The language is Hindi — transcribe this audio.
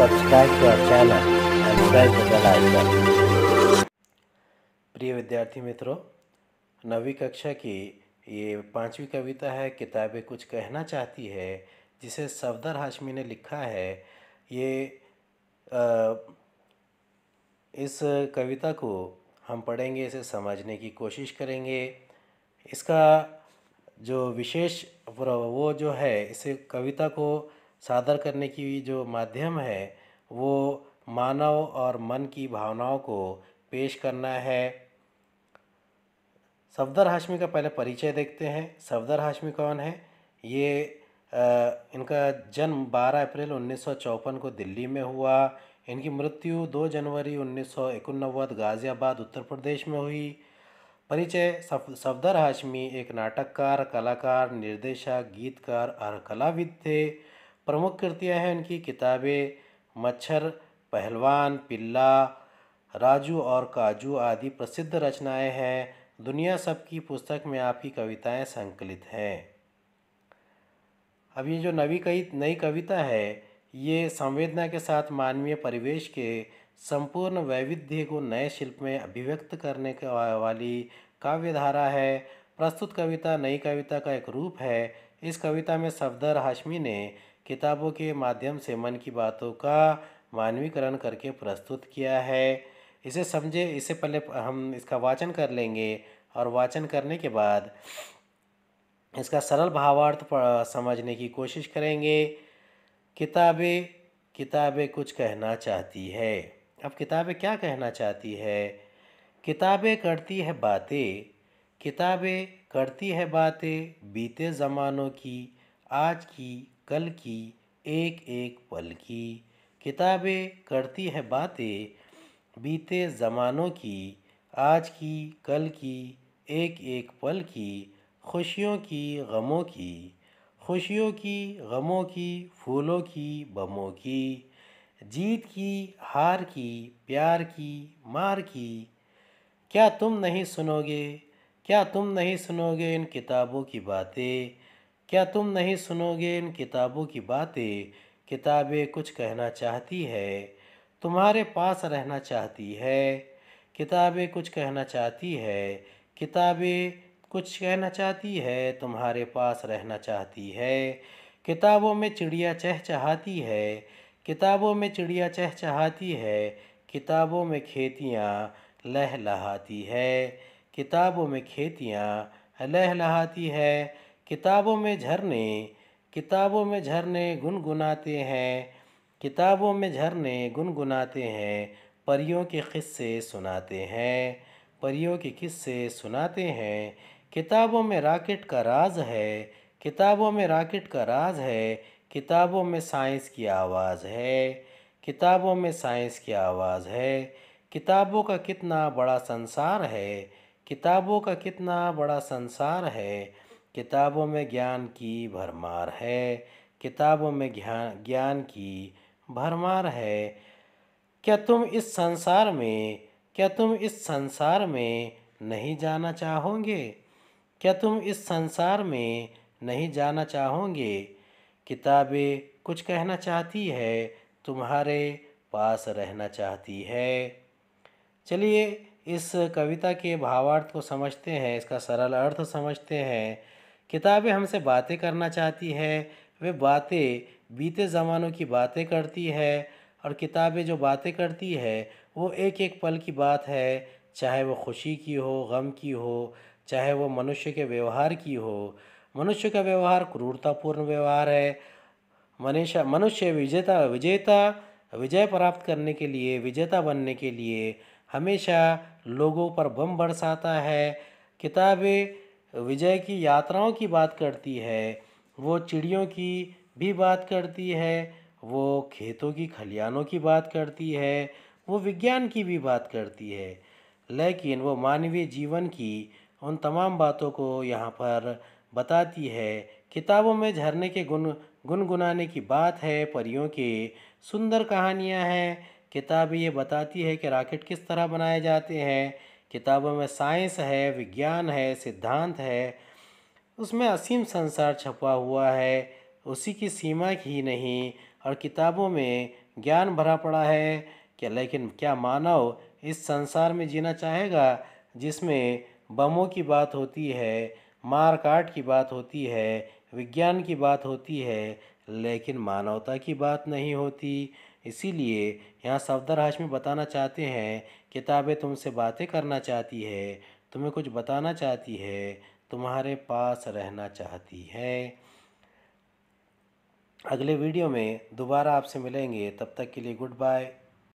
subscribe to our channel and press the bell icon. प्रिय विद्यार्थी मित्रों नवी कक्षा की ये पांचवी कविता है किताबें कुछ कहना चाहती है जिसे सफदर हाशमी ने लिखा है ये आ, इस कविता को हम पढ़ेंगे इसे समझने की कोशिश करेंगे इसका जो विशेष वो जो है इसे कविता को सादर करने की जो माध्यम है वो मानव और मन की भावनाओं को पेश करना है सफदर हाशमी का पहले परिचय देखते हैं सफदर हाशमी कौन है ये आ, इनका जन्म 12 अप्रैल उन्नीस को दिल्ली में हुआ इनकी मृत्यु 2 जनवरी उन्नीस गाज़ियाबाद उत्तर प्रदेश में हुई परिचय सफ सफदर हाशमी एक नाटककार कलाकार निर्देशक गीतकार और कलाविद थे प्रमुख कृतियाँ हैं उनकी किताबें मच्छर पहलवान पिल्ला राजू और काजू आदि प्रसिद्ध रचनाएं हैं दुनिया सबकी पुस्तक में आपकी कविताएं संकलित हैं अब ये जो नवी कई नई कविता है ये संवेदना के साथ मानवीय परिवेश के संपूर्ण वैविध्य को नए शिल्प में अभिव्यक्त करने के वाली काव्यधारा है प्रस्तुत कविता नई कविता का एक रूप है इस कविता में सफदर हाशमी ने किताबों के माध्यम से मन की बातों का मानवीकरण करके प्रस्तुत किया है इसे समझे इसे पहले हम इसका वाचन कर लेंगे और वाचन करने के बाद इसका सरल भावार्थ समझने की कोशिश करेंगे किताबें किताबें कुछ कहना चाहती है अब किताबें क्या कहना चाहती है किताबें करती है बातें किताबें करती है बातें बीते ज़मानों की आज की कल की एक एक पल की किताबें करती है बातें बीते ज़मानों की आज की कल की एक एक पल की खुशियों की गमों की खुशियों की गमों की फूलों की बमों की जीत की हार की प्यार की मार की क्या तुम नहीं सुनोगे क्या तुम नहीं सुनोगे इन किताबों की बातें क्या तुम नहीं सुनोगे इन किताबों की बातें किताबें कुछ कहना चाहती है तुम्हारे पास रहना चाहती है किताबें कुछ कहना चाहती है किताबें कुछ कहना चाहती है तुम्हारे पास रहना चाहती है किताबों में चिड़िया चहचहाती है किताबों में चिड़िया चहचहाती है किताबों में खेतियाँ लहलहाती है किताबों में खेतियाँ लहलहाती है किताबों में झरने किताबों में झरने गुनगुनाते हैं किताबों में झरने गुनगुनाते हैं परियों के किस्से सुनाते हैं परियों के किस्से सुनाते हैं किताबों में राकेट का राज है किताबों में राकेट का राज है किताबों में साइंस की आवाज़ है किताबों में साइंस की आवाज़ है किताबों का कितना बड़ा संसार है किताबों का कितना बड़ा संसार है किताबों में ज्ञान की भरमार है किताबों में ज्ञान ज्ञान की भरमार है क्या तुम इस संसार में क्या तुम इस संसार में नहीं जाना चाहोगे क्या तुम इस संसार में नहीं जाना चाहोगे किताबें कुछ कहना चाहती है तुम्हारे पास रहना चाहती है चलिए इस कविता के भावार्थ को समझते हैं इसका सरल अर्थ समझते हैं किताबें हमसे बातें करना चाहती है वे बातें बीते ज़मानों की बातें करती है और किताबें जो बातें करती है वो एक एक पल की बात है चाहे वो खुशी की हो गम की हो चाहे वो मनुष्य के व्यवहार की हो मनुष्य का व्यवहार क्रूरतापूर्ण व्यवहार है मनुष्य मनुष्य विजेता विजेता विजय प्राप्त करने के लिए विजेता बनने के लिए हमेशा लोगों पर बम बरसाता है किताबें विजय की यात्राओं की बात करती है वो चिड़ियों की भी बात करती है वो खेतों की खलियानों की बात करती है वो विज्ञान की भी बात करती है लेकिन वो मानवीय जीवन की उन तमाम बातों को यहाँ पर बताती है किताबों में झरने के गुन गुनगुनाने की बात है परियों के सुंदर कहानियाँ हैं किताब ये बताती है कि रॉकेट किस तरह बनाए जाते हैं किताबों में साइंस है विज्ञान है सिद्धांत है उसमें असीम संसार छपा हुआ है उसी की सीमा ही नहीं और किताबों में ज्ञान भरा पड़ा है क्या लेकिन क्या मानव इस संसार में जीना चाहेगा जिसमें बमों की बात होती है मार काट की बात होती है विज्ञान की बात होती है लेकिन मानवता की बात नहीं होती इसीलिए यहाँ सफदर हाशमी बताना चाहते हैं किताबें तुमसे बातें करना चाहती है तुम्हें कुछ बताना चाहती है तुम्हारे पास रहना चाहती है अगले वीडियो में दोबारा आपसे मिलेंगे तब तक के लिए गुड बाय